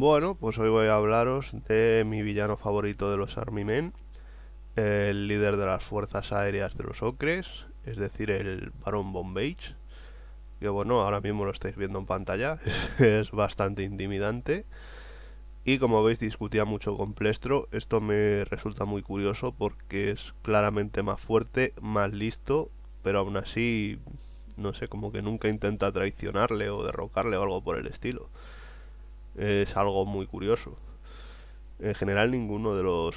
Bueno, pues hoy voy a hablaros de mi villano favorito de los Army Men, el líder de las fuerzas aéreas de los Ocres, es decir, el Barón Bombage, Que bueno, ahora mismo lo estáis viendo en pantalla, es bastante intimidante. Y como veis, discutía mucho con Plestro. Esto me resulta muy curioso porque es claramente más fuerte, más listo, pero aún así, no sé, como que nunca intenta traicionarle o derrocarle o algo por el estilo es algo muy curioso. En general ninguno de los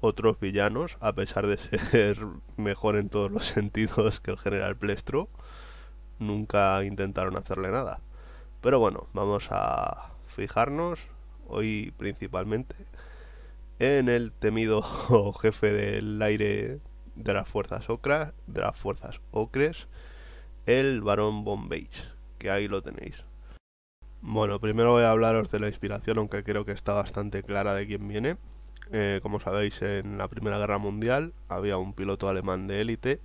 otros villanos, a pesar de ser mejor en todos los sentidos que el general Plestro, nunca intentaron hacerle nada. Pero bueno, vamos a fijarnos hoy principalmente en el temido jefe del aire de las fuerzas de las fuerzas ocres, el barón bombage, que ahí lo tenéis. Bueno, primero voy a hablaros de la inspiración, aunque creo que está bastante clara de quién viene. Eh, como sabéis, en la Primera Guerra Mundial había un piloto alemán de élite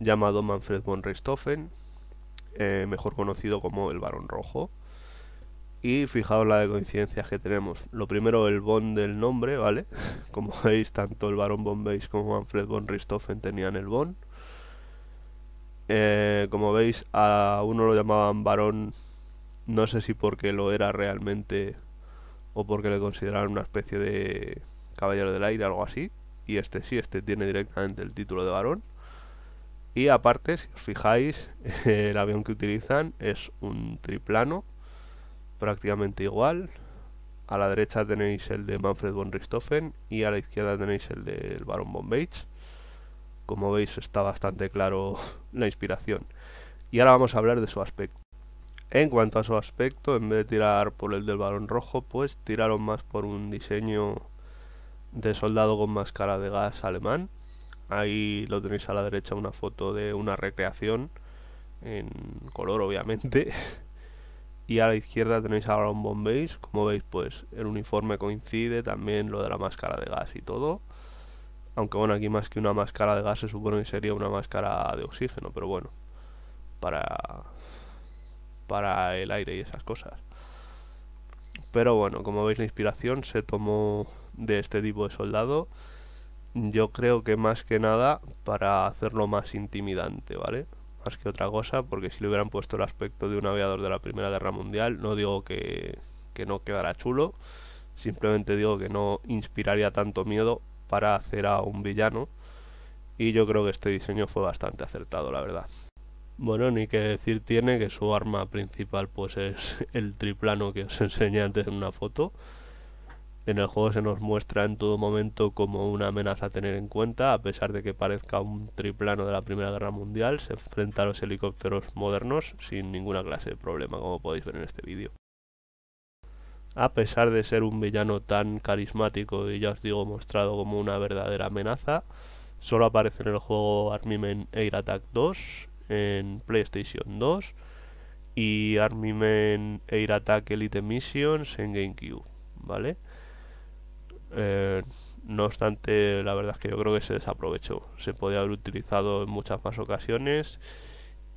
llamado Manfred von Richthofen, eh, mejor conocido como el Barón Rojo. Y fijaos la de coincidencias que tenemos. Lo primero, el Bond del nombre, ¿vale? Como veis, tanto el Barón von como Manfred von Richthofen tenían el Bon eh, como veis, a uno lo llamaban Barón no sé si porque lo era realmente o porque le consideraban una especie de caballero del aire, algo así. Y este sí, este tiene directamente el título de varón. Y aparte, si os fijáis, el avión que utilizan es un triplano, prácticamente igual. A la derecha tenéis el de Manfred von Richthofen y a la izquierda tenéis el del Barón von Como veis está bastante claro la inspiración. Y ahora vamos a hablar de su aspecto. En cuanto a su aspecto, en vez de tirar por el del balón rojo, pues tiraron más por un diseño de soldado con máscara de gas alemán. Ahí lo tenéis a la derecha una foto de una recreación en color obviamente. Y a la izquierda tenéis ahora un bombéis, Como veis, pues el uniforme coincide, también lo de la máscara de gas y todo. Aunque bueno, aquí más que una máscara de gas se supone que sería una máscara de oxígeno, pero bueno. Para para el aire y esas cosas. Pero bueno, como veis la inspiración se tomó de este tipo de soldado. Yo creo que más que nada para hacerlo más intimidante, ¿vale? Más que otra cosa, porque si le hubieran puesto el aspecto de un aviador de la Primera Guerra Mundial, no digo que, no quedara chulo, simplemente digo que no inspiraría tanto miedo para hacer a un villano. Y yo creo que este diseño fue bastante acertado, la verdad. Bueno, ni que decir tiene que su arma principal pues es el triplano que os enseñé antes en una foto. En el juego se nos muestra en todo momento como una amenaza a tener en cuenta, a pesar de que parezca un triplano de la Primera Guerra Mundial, se enfrenta a los helicópteros modernos sin ninguna clase de problema, como podéis ver en este vídeo. A pesar de ser un villano tan carismático y ya os digo mostrado como una verdadera amenaza, solo aparece en el juego Men Air Attack 2, en PlayStation 2 y Army Men Air Attack Elite Missions en GameCube, ¿vale? Eh, no obstante, la verdad es que yo creo que se desaprovechó. Se podía haber utilizado en muchas más ocasiones.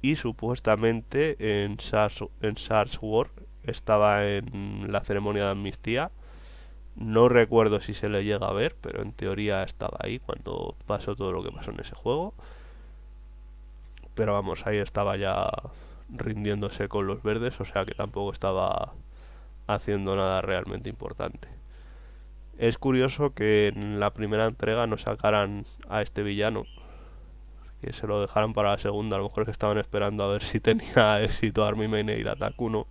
Y supuestamente en en SARS War estaba en la ceremonia de amnistía. No recuerdo si se le llega a ver, pero en teoría estaba ahí cuando pasó todo lo que pasó en ese juego. Pero vamos, ahí estaba ya rindiéndose con los verdes, o sea que tampoco estaba haciendo nada realmente importante. Es curioso que en la primera entrega no sacaran a este villano, que se lo dejaran para la segunda. A lo mejor que estaban esperando a ver si tenía éxito Army Mane Attack 1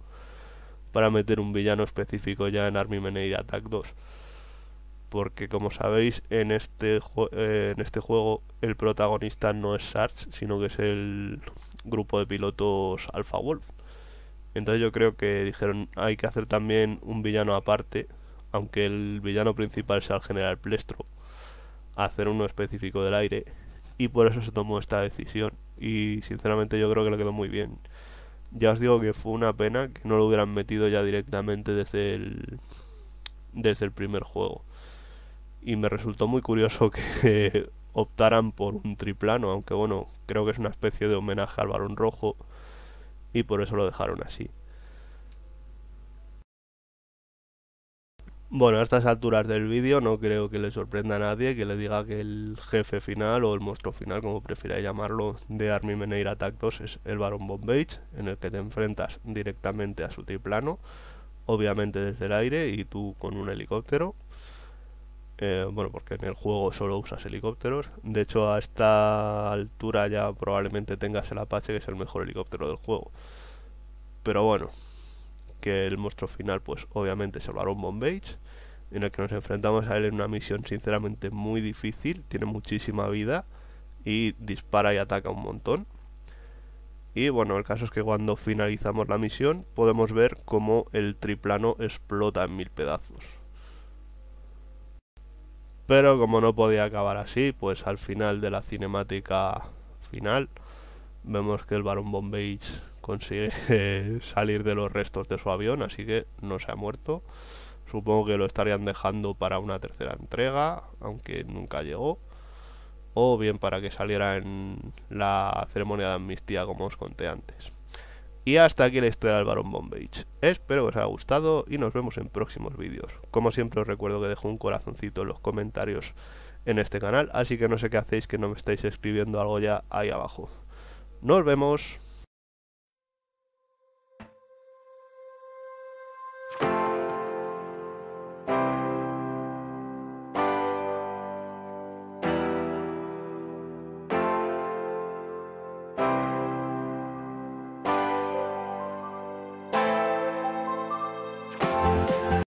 para meter un villano específico ya en Army Meneir Attack 2 porque como sabéis en este, eh, en este juego el protagonista no es Sarge, sino que es el grupo de pilotos Alpha Wolf. Entonces yo creo que dijeron hay que hacer también un villano aparte, aunque el villano principal sea el general Plestro, hacer uno específico del aire. Y por eso se tomó esta decisión. Y sinceramente yo creo que le quedó muy bien. Ya os digo que fue una pena que no lo hubieran metido ya directamente desde el, desde el primer juego y me resultó muy curioso que optaran por un triplano, aunque bueno, creo que es una especie de homenaje al varón rojo y por eso lo dejaron así. Bueno, a estas alturas del vídeo no creo que le sorprenda a nadie que le diga que el jefe final o el monstruo final, como prefiera llamarlo, de Army Meneira 2 es el varón Bombage, en el que te enfrentas directamente a su triplano, obviamente desde el aire y tú con un helicóptero, eh, bueno, porque en el juego solo usas helicópteros. De hecho, a esta altura ya probablemente tengas el Apache, que es el mejor helicóptero del juego. Pero bueno, que el monstruo final, pues obviamente se lo hará un Bombage, en el que nos enfrentamos a él en una misión sinceramente muy difícil. Tiene muchísima vida y dispara y ataca un montón. Y bueno, el caso es que cuando finalizamos la misión podemos ver cómo el triplano explota en mil pedazos. Pero como no podía acabar así, pues al final de la cinemática final vemos que el Barón Bombage consigue salir de los restos de su avión, así que no se ha muerto. Supongo que lo estarían dejando para una tercera entrega, aunque nunca llegó. O bien para que saliera en la ceremonia de amnistía como os conté antes. Y hasta aquí la historia del Barón Bombage. Espero que os haya gustado y nos vemos en próximos vídeos. Como siempre os recuerdo que dejo un corazoncito en los comentarios en este canal, así que no sé qué hacéis que no me estáis escribiendo algo ya ahí abajo. Nos vemos.